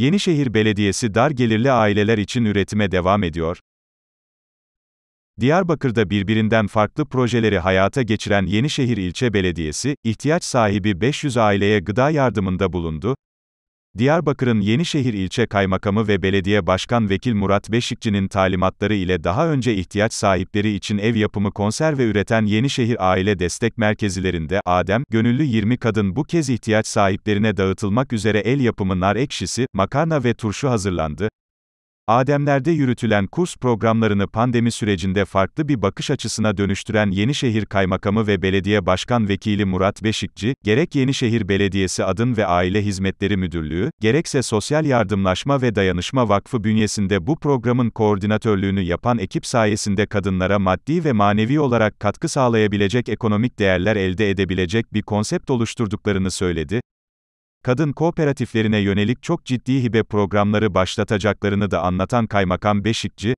Yenişehir Belediyesi dar gelirli aileler için üretime devam ediyor. Diyarbakır'da birbirinden farklı projeleri hayata geçiren Yenişehir İlçe Belediyesi, ihtiyaç sahibi 500 aileye gıda yardımında bulundu. Diyarbakır'ın Yenişehir İlçe Kaymakamı ve Belediye Başkan Vekil Murat Beşikçi'nin talimatları ile daha önce ihtiyaç sahipleri için ev yapımı konserve üreten Yenişehir Aile Destek Merkezilerinde Adem, gönüllü 20 kadın bu kez ihtiyaç sahiplerine dağıtılmak üzere el yapımı nar ekşisi, makarna ve turşu hazırlandı. Ademler'de yürütülen kurs programlarını pandemi sürecinde farklı bir bakış açısına dönüştüren Yenişehir Kaymakamı ve Belediye Başkan Vekili Murat Beşikçi, gerek Yenişehir Belediyesi Adın ve Aile Hizmetleri Müdürlüğü, gerekse Sosyal Yardımlaşma ve Dayanışma Vakfı bünyesinde bu programın koordinatörlüğünü yapan ekip sayesinde kadınlara maddi ve manevi olarak katkı sağlayabilecek ekonomik değerler elde edebilecek bir konsept oluşturduklarını söyledi kadın kooperatiflerine yönelik çok ciddi hibe programları başlatacaklarını da anlatan Kaymakam Beşikçi,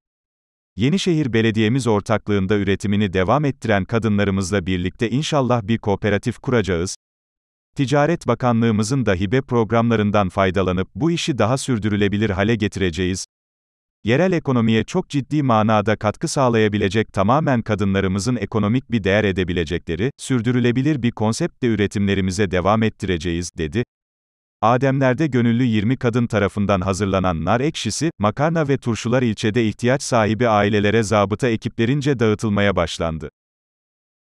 Yenişehir Belediyemiz ortaklığında üretimini devam ettiren kadınlarımızla birlikte inşallah bir kooperatif kuracağız. Ticaret Bakanlığımızın da hibe programlarından faydalanıp bu işi daha sürdürülebilir hale getireceğiz. Yerel ekonomiye çok ciddi manada katkı sağlayabilecek tamamen kadınlarımızın ekonomik bir değer edebilecekleri, sürdürülebilir bir konseptle üretimlerimize devam ettireceğiz, dedi. Ademlerde gönüllü 20 kadın tarafından hazırlanan nar ekşisi, makarna ve turşular ilçede ihtiyaç sahibi ailelere zabıta ekiplerince dağıtılmaya başlandı.